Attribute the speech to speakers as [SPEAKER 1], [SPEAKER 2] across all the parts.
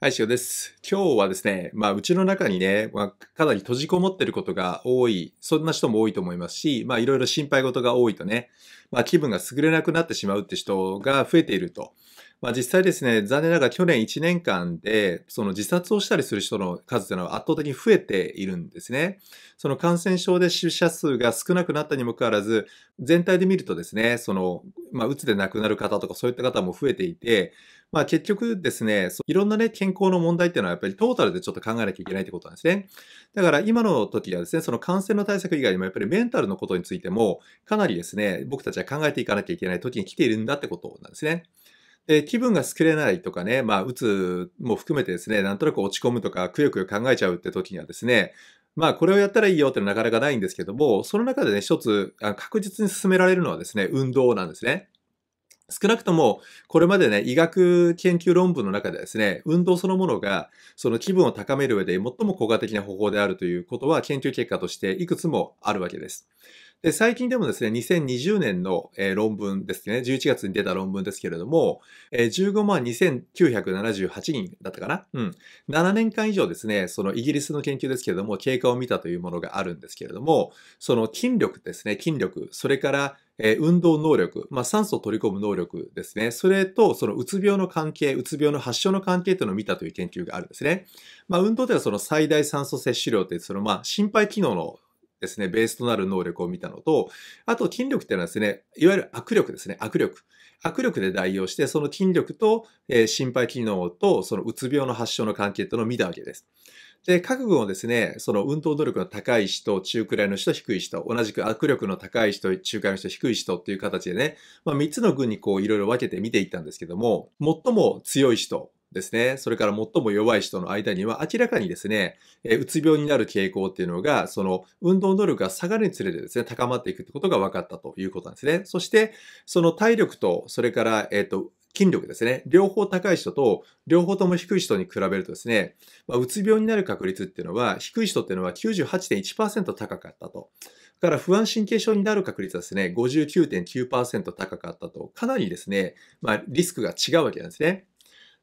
[SPEAKER 1] はい、しおです。今日はですね、まあ、うちの中にね、まあ、かなり閉じこもってることが多い、そんな人も多いと思いますし、まあ、いろいろ心配事が多いとね、まあ、気分が優れなくなってしまうって人が増えていると。まあ、実際ですね、残念ながら去年1年間で、その自殺をしたりする人の数というのは圧倒的に増えているんですね。その感染症で死者数が少なくなったにもかかわらず、全体で見るとですね、その、まあ、うつで亡くなる方とかそういった方も増えていて、まあ結局ですね、いろんなね、健康の問題っていうのはやっぱりトータルでちょっと考えなきゃいけないってことなんですね。だから今の時はですね、その感染の対策以外にもやっぱりメンタルのことについても、かなりですね、僕たちは考えていかなきゃいけない時に来ているんだってことなんですね。で、気分が作れないとかね、まあ、うつも含めてですね、なんとなく落ち込むとか、くよくよ考えちゃうって時にはですね、まあ、これをやったらいいよってなかなかないんですけども、その中でね、一つ、確実に進められるのはですね、運動なんですね。少なくとも、これまでね、医学研究論文の中でですね、運動そのものが、その気分を高める上で最も効果的な方法であるということは、研究結果としていくつもあるわけです。で、最近でもですね、2020年の、論文ですね、11月に出た論文ですけれども、15万2978人だったかなうん。7年間以上ですね、そのイギリスの研究ですけれども、経過を見たというものがあるんですけれども、その筋力ですね、筋力、それからえ運動能力、まあ、酸素を取り込む能力ですね。それと、そのうつ病の関係、うつ病の発症の関係というのを見たという研究があるんですね。まあ、運動ではその最大酸素摂取量という、そのまあ、心肺機能のですね、ベースとなる能力を見たのと、あと筋力っていうのはですね、いわゆる握力ですね、握力。握力で代用して、その筋力と、えー、心肺機能と、そのうつ病の発症の関係というのを見たわけです。で、各軍をですね、その運動能力の高い人、中くらいの人、低い人、同じく握力の高い人、中くらいの人、低い人っていう形でね、まあ、3つの軍にこういろいろ分けて見ていったんですけども、最も強い人、ですね。それから最も弱い人の間には明らかにですね、うつ病になる傾向っていうのが、その運動能力が下がるにつれてですね、高まっていくってことが分かったということなんですね。そして、その体力と、それから、えっ、ー、と、筋力ですね。両方高い人と、両方とも低い人に比べるとですね、まあ、うつ病になる確率っていうのは、低い人っていうのは98.1%高かったと。だから不安神経症になる確率はですね、59.9%高かったと、かなりですね、まあ、リスクが違うわけなんですね。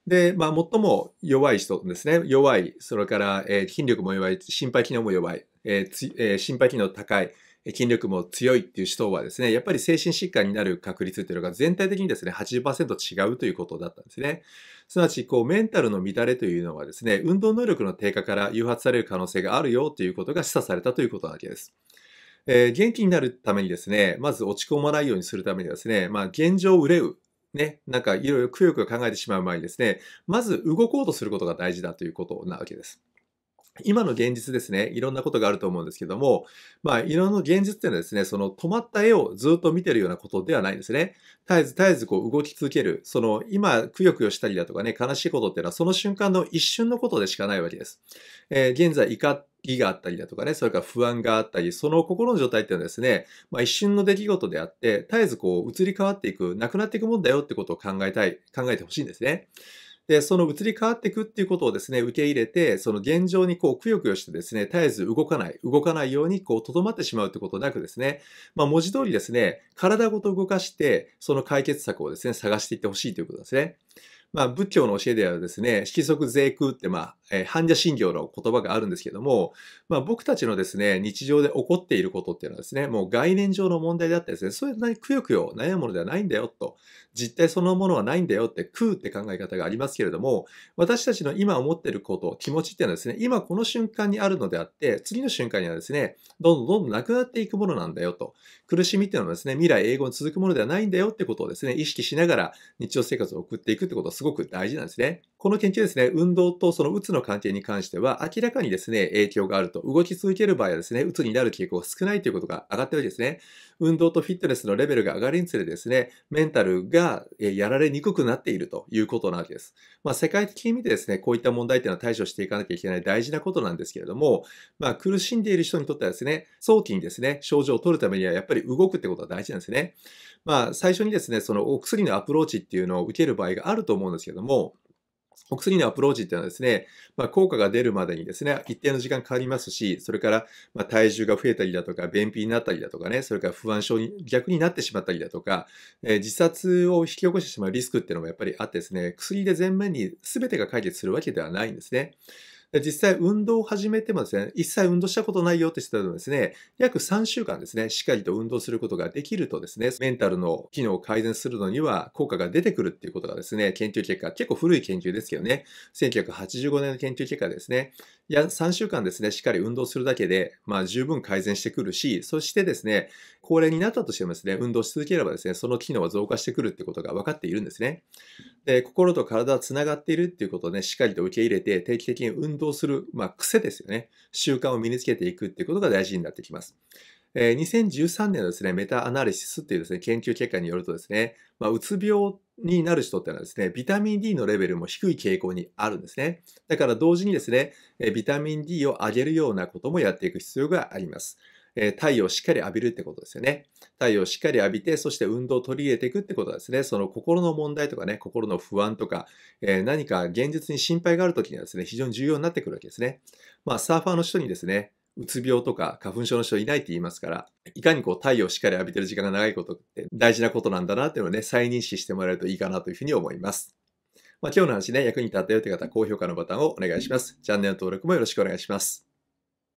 [SPEAKER 1] で、まあ、最も弱い人ですね、弱い、それから、えー、筋力も弱い、心肺機能も弱い、えーえー、心肺機能高い、筋力も強いっていう人はですね、やっぱり精神疾患になる確率っていうのが全体的にですね、80%違うということだったんですね。すなわち、こう、メンタルの乱れというのはですね、運動能力の低下から誘発される可能性があるよということが示唆されたということなわけです。えー、元気になるためにですね、まず落ち込まないようにするためにですね、まあ、現状を憂うね、なんかいろいろくよくよ考えてしまう前にですね、まず動こうとすることが大事だということなわけです。今の現実ですね、いろんなことがあると思うんですけども、まあ、いろんな現実っていうのはですね、その止まった絵をずっと見てるようなことではないんですね。絶えず絶えずこう動き続ける、その今、くよくよしたりだとかね、悲しいことっていうのはその瞬間の一瞬のことでしかないわけです。えー、現在怒りがあったりだとかね、それから不安があったり、その心の状態っていうのはですね、まあ、一瞬の出来事であって、絶えずこう移り変わっていく、なくなっていくもんだよってことを考えたい、考えてほしいんですね。で、その移り変わっていくっていうことをですね、受け入れて、その現状にこう、くよくよしてですね、絶えず動かない、動かないようにこう、とどまってしまうってことなくですね、まあ、文字通りですね、体ごと動かして、その解決策をですね、探していってほしいということですね。まあ、仏教の教えではですね、色即税空って、まあ、え患者信条の言葉があるんですけども、まあ、僕たちのですね、日常で起こっていることっていうのはですね、もう概念上の問題であってですね、それなりくよくよ悩むものではないんだよと、実態そのものはないんだよって、空って考え方がありますけれども、私たちの今思っていること、気持ちっていうのはですね、今この瞬間にあるのであって、次の瞬間にはですね、どんどんどんどんなくなっていくものなんだよと、苦しみっていうのはですね、未来永劫に続くものではないんだよってことをですね、意識しながら日常生活を送っていくってことをすすごく大事なんですね。この研究ですね、運動とそのうつの関係に関しては、明らかにですね、影響があると。動き続ける場合はですね、うつになる傾向が少ないということが上がったようですね。運動とフィットネスのレベルが上がるにつれですね、メンタルがやられにくくなっているということなわけです。まあ、世界的に見てですね、こういった問題というのは対処していかなきゃいけない大事なことなんですけれども、まあ、苦しんでいる人にとってはですね、早期にですね、症状を取るためにはやっぱり動くってことは大事なんですね。まあ、最初にですね、そのお薬のアプローチっていうのを受ける場合があると思うんですけども、お薬のアプローチっていうのはですね、まあ、効果が出るまでにですね、一定の時間かかりますし、それから、ま体重が増えたりだとか、便秘になったりだとかね、それから不安症に逆になってしまったりだとか、えー、自殺を引き起こしてしまうリスクっていうのもやっぱりあってですね、薬で全面に全てが解決するわけではないんですね。実際運動を始めてもですね、一切運動したことないよって人でもですね、約3週間ですね、しっかりと運動することができるとですね、メンタルの機能を改善するのには効果が出てくるっていうことがですね、研究結果、結構古い研究ですけどね、1985年の研究結果ですね、いや、3週間ですね、しっかり運動するだけで、まあ十分改善してくるし、そしてですね、高齢になったとしてもですね、運動し続ければですね、その機能は増加してくるってことが分かっているんですね。で、心と体はつながっているっていうことをね、しっかりと受け入れて、定期的に運動する、まあ、癖ですよね。習慣を身につけていくっていうことが大事になってきます。えー、2013年のですね、メタアナリシスっていうですね、研究結果によるとですね、まあ、うつ病になる人ってのはですね、ビタミン D のレベルも低い傾向にあるんですね。だから同時にですね、ビタミン D を上げるようなこともやっていく必要があります。え太陽をしっかり浴びるってことですよね。太陽をしっかり浴びて、そして運動を取り入れていくってことですね。その心の問題とかね、心の不安とか、え何か現実に心配があるときにはですね、非常に重要になってくるわけですね。まあ、サーファーの人にですね、うつ病とか花粉症の人いないって言いますから、いかにこう太陽をしっかり浴びてる時間が長いことって大事なことなんだなっていうのをね、再認識してもらえるといいかなというふうに思います。まあ、今日の話ね、役に立ったよという方は高評価のボタンをお願いします。チャンネル登録もよろしくお願いします。